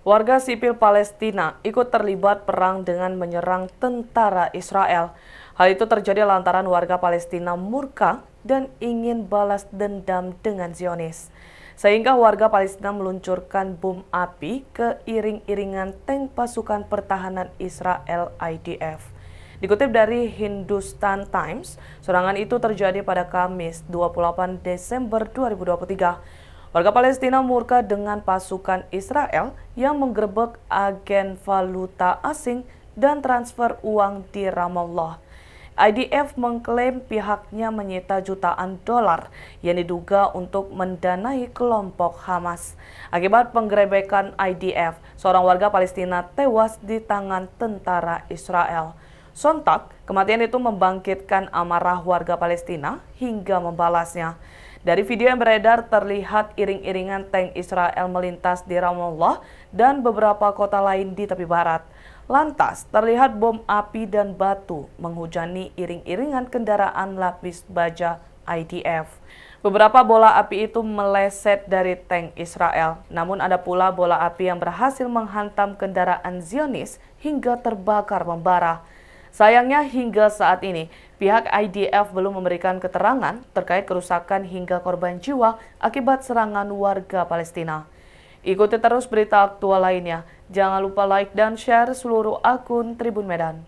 warga sipil Palestina ikut terlibat perang dengan menyerang tentara Israel. Hal itu terjadi lantaran warga Palestina murka dan ingin balas dendam dengan Zionis. Sehingga warga Palestina meluncurkan bom api ke iring-iringan tank pasukan pertahanan Israel IDF. Dikutip dari Hindustan Times, serangan itu terjadi pada Kamis 28 Desember 2023. Warga Palestina murka dengan pasukan Israel yang menggerebek agen valuta asing dan transfer uang di Ramallah. IDF mengklaim pihaknya menyita jutaan dolar yang diduga untuk mendanai kelompok Hamas. Akibat penggerebekan IDF, seorang warga Palestina tewas di tangan tentara Israel. Sontak, kematian itu membangkitkan amarah warga Palestina hingga membalasnya. Dari video yang beredar terlihat iring-iringan tank Israel melintas di Ramallah dan beberapa kota lain di tepi barat. Lantas terlihat bom api dan batu menghujani iring-iringan kendaraan lapis baja IDF. Beberapa bola api itu meleset dari tank Israel, namun ada pula bola api yang berhasil menghantam kendaraan Zionis hingga terbakar membara. Sayangnya hingga saat ini, pihak IDF belum memberikan keterangan terkait kerusakan hingga korban jiwa akibat serangan warga Palestina. Ikuti terus berita aktual lainnya. Jangan lupa like dan share seluruh akun Tribun Medan.